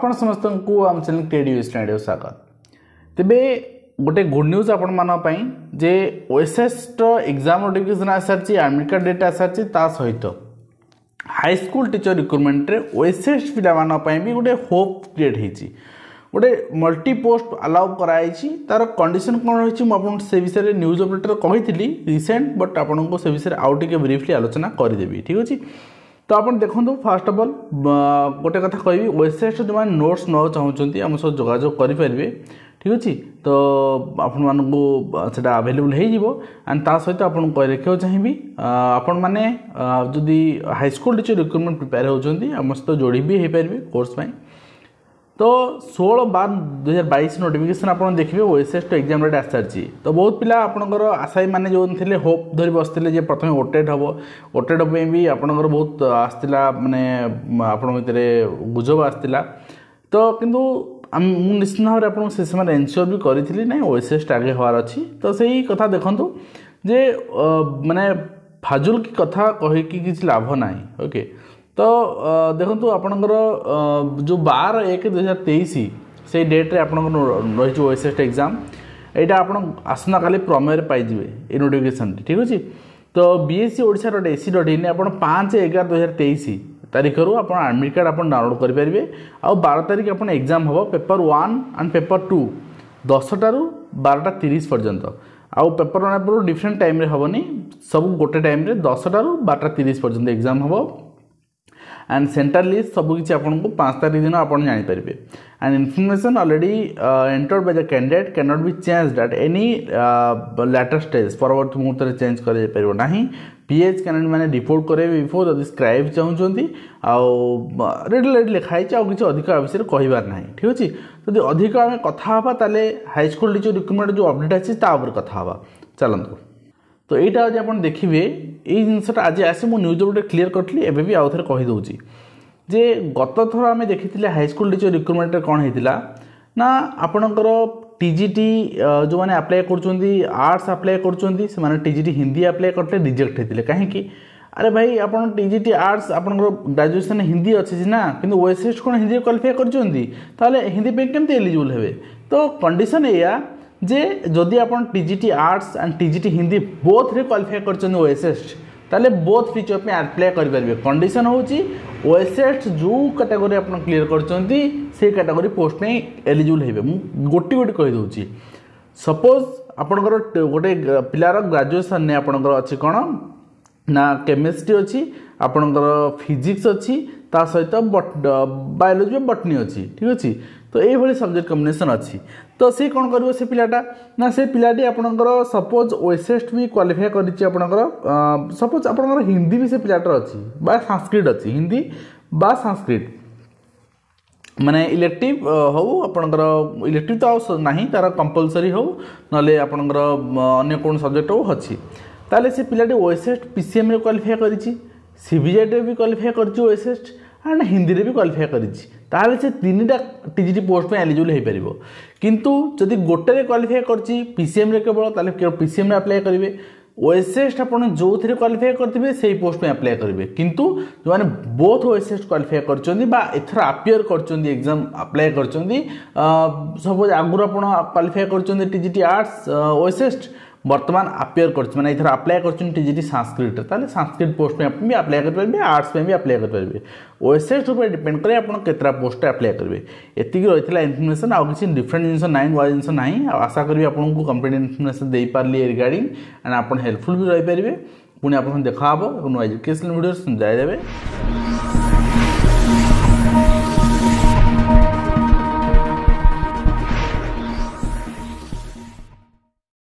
ଆପଣ ସମସ୍ତଙ୍କୁ ଆମ ଚ୍ୟାନେଲ୍ କ୍ରିଏଟ୍ ୟୁଜ୍ ରେଡ଼ିଓ ସ୍ୱାଗତ ତେବେ ଗୋଟେ ଗୁଡ୍ ନ୍ୟୁଜ୍ ଆପଣମାନଙ୍କ ପାଇଁ ଯେ ଓଏସ୍ଏସ୍ର ଏକ୍ଜାମ୍ ନୋଟିଫିକେସନ୍ ଆସିସାରିଛି ଆଡ଼ମିଟ୍ ଡେଟ୍ ଆସିସାରିଛି ତା ସହିତ ହାଇସ୍କୁଲ ଟିଚର ରିକ୍ରୁଟମେଣ୍ଟରେ ଓଏସ୍ଏସ୍ ପିଲାମାନଙ୍କ ପାଇଁ ବି ଗୋଟେ ହୋପ୍ କ୍ରିଏଟ୍ ହେଇଛି ଗୋଟେ ମଲ୍ଟି ପୋଷ୍ଟ ଆଲାଉ କରାଯାଇଛି ତା'ର କଣ୍ଡିସନ୍ କ'ଣ ରହିଛି ମୁଁ ଆପଣଙ୍କୁ ସେ ବିଷୟରେ ନ୍ୟୁଜ୍ ଅପଡ଼େଟ୍ରେ କହିଥିଲି ରିସେଣ୍ଟ ବଟ୍ ଆପଣଙ୍କୁ ସେ ବିଷୟରେ ଆଉ ଟିକେ ବ୍ରିଫଲି ଆଲୋଚନା କରିଦେବି ଠିକ୍ ଅଛି তো ଆପଣ ଦେଖନ୍ତୁ ଫାର୍ଷ୍ଟ ଅଫ୍ ଅଲ୍ ଗୋଟେ କଥା କହିବି ୱେବସାଇଟ୍ରେ ଯେଉଁମାନେ ନୋଟ୍ସ ନେବାକୁ ଚାହୁଁଛନ୍ତି ଆମ ସହ ଯୋଗାଯୋଗ କରିପାରିବେ ଠିକ୍ ଅଛି ତ ଆପଣମାନଙ୍କୁ ସେଇଟା ଆଭେଲେବୁଲ୍ ହେଇଯିବ ଆଣ୍ଡ ତା ସହିତ ଆପଣଙ୍କୁ କହି ରଖିବାକୁ ଚାହିଁବି ଆପଣମାନେ ଯଦି ହାଇସ୍କୁଲ୍ ଟିଚର୍ ରିକ୍ରୁଟମେଣ୍ଟ ପ୍ରିପେୟାର୍ ହେଉଛନ୍ତି ଆମ ସହିତ ଯୋଡ଼ି ବି ହେଇପାରିବେ କୋର୍ସ ପାଇଁ তো ଷୋହଳ ବାର ଦୁଇ ହଜାର ବାଇଶ ନୋଟିଫିକେସନ୍ ଆପଣ ଦେଖିବେ ଓଏସ୍ଏସ୍ ଟୁ ଏକ୍ଜାମ୍ ଡେଟ୍ ଆସିସାରିଛି ତ ବହୁତ ପିଲା ଆପଣଙ୍କର ଆଶାୟୀମାନେ ଯେଉଁ ଥିଲେ ହୋପ୍ ଧରି ବସିଥିଲେ ଯେ ପ୍ରଥମେ ଓଟେଟ୍ ହେବ ଓଟେଟ୍ ପାଇଁ ବି ଆପଣଙ୍କର ବହୁତ ଆସିଥିଲା ମାନେ ଆପଣଙ୍କ ଭିତରେ ଗୁଜବ ଆସିଥିଲା ତ କିନ୍ତୁ ମୁଁ ନିଶ୍ଚିତ ଭାବରେ ଆପଣଙ୍କୁ ସେ ସେମାନେ ଏନ୍ସିଓର୍ ବି କରିଥିଲି ନାଇଁ ଓଏସ୍ଏସ୍ ଟାର୍ଗେଟ୍ ହେବାର ଅଛି ତ ସେଇ କଥା ଦେଖନ୍ତୁ ଯେ ମାନେ ଫାଜୁଲ କି କଥା କହିକି କିଛି ଲାଭ ନାହିଁ ଓକେ ଦେଖନ୍ତୁ ଆପଣଙ୍କର ଯେଉଁ ବାର ଏକ ଦୁଇ ହଜାର ତେଇଶ ସେଇ ଡେଟ୍ରେ ଆପଣଙ୍କର ରହିଛି ଓଏସ୍ ଏସ୍ ଏକ୍ଜାମ୍ ଏଇଟା ଆପଣ ଆସନ୍ତାକାଲି ପ୍ରମେୟରେ ପାଇଯିବେ ଏ ନୋଟିଫିକେସନ୍ଟି ଠିକ୍ ଅଛି ତ B S C Odisha dot AC dot in ଆପଣ ପାଞ୍ଚ ଏଗାର ଦୁଇ ହଜାର ତେଇଶ ତାରିଖରୁ ଆପଣ ଆଡ଼ମିଟ୍ କାର୍ଡ଼ ଆପଣ ଡାଉନଲୋଡ଼୍ କରିପାରିବେ ଆଉ ବାର ତାରିଖ ଆପଣ ଏକ୍ଜାମ୍ ହେବ paper one and paper two ଦଶଟାରୁ ବାରଟା ତିରିଶ ପର୍ଯ୍ୟନ୍ତ ଆଉ ପେପର୍ ୱାନ୍ ପୂର୍ବରୁ ଡିଫରେଣ୍ଟ ଟାଇମ୍ରେ ହେବନି ସବୁ ଗୋଟେ ଟାଇମ୍ରେ ଦଶଟାରୁ ବାରଟା ତିରିଶ ପର୍ଯ୍ୟନ୍ତ ଏକ୍ଜାମ୍ ହେବ ଆଣ୍ଡ ସେଣ୍ଟାର ଲିଷ୍ଟ ସବୁକିଛି ଆପଣଙ୍କୁ ପାଞ୍ଚ ତାରିଖ ଦିନ ଆପଣ ଜାଣିପାରିବେ and information already entered by the candidate can not be change at any later stage ପରବର୍ତ୍ତୀ ମୁହୂର୍ତ୍ତରେ ଚେଞ୍ଜ କରାଯାଇପାରିବ ନାହିଁ ପିଏଚ୍ କ୍ୟାଣ୍ଡିଡେଟ୍ ମାନେ ରିପୋର୍ଟ କରାଇବେ ବିଫୋର୍ ଯଦି ସ୍କ୍ରାଇବ୍ ଚାହୁଁଛନ୍ତି ଆଉ ରେଡ଼ି ରେଡ଼ି ଲେଖା ହେଇଛି ଆଉ କିଛି ଅଧିକ ଆ ବିଷୟରେ କହିବାର ନାହିଁ ଠିକ୍ ଅଛି ଯଦି ଅଧିକ ଆମେ କଥା ହେବା ତାହେଲେ ହାଇସ୍କୁଲ ଟିଚର ରିକ୍ରୁଟମେଣ୍ଟ ଯେଉଁ ଅପଡ଼େଟ୍ ଆସିଛି ତା ଉପରେ କଥା ହେବା ଚାଲନ୍ତୁ তো এইটা যদি আপনার দেখবে এই জিনিসটা আজ আসি মু নিউজ গোটে ক্লিয়ার করি এবে বি আউথরে কহিদেছি যে গত থর আমি দেখি হাইস্কুল টিচর রিক্রুটমেন্টরে কম হয়েছিল না আপনার টিজিটি যে আপ্লাই করছেন আর্টস আপ্লাই করছেন সে টিজিটি হিন্দি আপ্লাই করলে রিজেক্ট হয়েছিল কী আরে ভাই আপনার টিজিটি আর্টস আপনার গ্রাজুয়েসন হিন্দি অছে সিনা কিন্তু ওয়েসিস্ট কোণ হিন্দি কোয়ালিফাই করছেন তাহলে হিন্দি পাই কেমতি এলিজিবল হবে তো কন্ডিশন এয়া যে যদি আপনার TGT arts and TGT Hindi বোথরে କ୍ୱାଲିଫାଏ କରିଛନ୍ତି ଓଏସ୍ଏସ୍ ତାହେଲେ ବୋଥ୍ ଟିଚର ପାଇଁ ଆପ୍ଲାଏ କରିପାରିବେ କଣ୍ଡିସନ୍ ହେଉଛି ଓଏସ୍ଏସ୍ ଯେଉଁ କାଟାଗୋରୀ ଆପଣ କ୍ଲିଅର କରିଛନ୍ତି ସେଇ କାଟାଗୋରୀ ପୋଷ୍ଟ ପାଇଁ ଏଲିଜିବୁଲ୍ ହେବେ ମୁଁ ଗୋଟି ଗୋଟି କହିଦେଉଛି ସପୋଜ୍ ଆପଣଙ୍କର ଗୋଟେ ପିଲାର ଗ୍ରାଜୁଏସନ୍ରେ ଆପଣଙ୍କର ଅଛି କ'ଣ ନା କେମିଷ୍ଟ୍ରି ଅଛି ଆପଣଙ୍କର ଫିଜିକ୍ସ ଅଛି ତା ସହିତ ବାୟୋଲୋଜି ବା ବଟନୀ ଅଛି ଠିକ୍ ଅଛି তো এইভাবে সবজেক্ট কম্বিনেসন অছি তো সে কোণ করব সে পিলাটা না সে পিলাটি আপনার সপোজ ওয়েসেস্ট বি কোয়ালিফাই করেছি আপনার সপোজ আপনার হিন্দি বি সে পিলাটার অছি বা সাংস্ক্রিট অছি হিন্দি বা সাংস্ক্রিট ମାନେ ଇଲେକ୍ଟିଭ୍ ହେଉ ଆପଣଙ୍କର ଇଲେକ୍ଟିଭ୍ ତ ଆଉ ନାହିଁ ତା'ର କମ୍ପଲସରି ହେଉ ନହେଲେ ଆପଣଙ୍କର ଅନ୍ୟ କ'ଣ ସବଜେକ୍ଟ ହେଉ ଅଛି ତାହେଲେ ସେ ପିଲାଟି ଓଏସ୍ଏସ୍ ପିସିଏମ୍ରେ କ୍ୱାଲିଫାଏ କରିଛି ସିବିଜେଡ଼ରେ ବି କ୍ୱାଲିଫାଏ କରିଛି ଓଏସ୍ଏସ୍ ଆଣ୍ଡ ହିନ୍ଦୀରେ ବି କ୍ୱାଲିଫାଏ କରିଛି ତାହେଲେ ସେ ତିନିଟା ଟି ଜି ଟି ପୋଷ୍ଟ ପାଇଁ ଏଲିଜିବୁଲ୍ ହୋଇପାରିବ କିନ୍ତୁ ଯଦି ଗୋଟେରେ କ୍ୱାଲିଫାଏ କରିଛି ପିସିଏମ୍ରେ କେବଳ ତାହେଲେ ପିସିଏମ୍ରେ ଆପ୍ଲାଏ କରିବେ ওএসএসট আপনার যে কোয়ালিফাই করবে সেই পোস্ট আপ্লাই করবে কিন্তু যে বোথ ওএসএসট কোয়ালিফাই করছেন বা এথর আপিয়ার করছেন এক্সাম আপ্লাই করছেন সপোজ আগর আপনার কোয়ালিফাই করছেন টিজিটি আর্টস ওএসএসট बर्तमान आपेयर कर मैंने आप्लाय कर सानस्क्रिट ताल सानस्क्रिट पोस्ट भी आप्लाय करेंगे आर्ट्स भी आप्लाय करेंगे वेबसाइट उपर डिपेड करे आप पोस्ट आप्लाय करेंगे एति रही है इनफर्मेसन आज किसी डिफरेन्ट जिन ना नुआ जिन ना आशा करी आपको कंप्लीट इनफर्मेसन दे पारि रिगार्ड एंड आप हेल्पफुल भी रहीपर पुणी आप देखा नुआ एजुकेशन भिडियो देते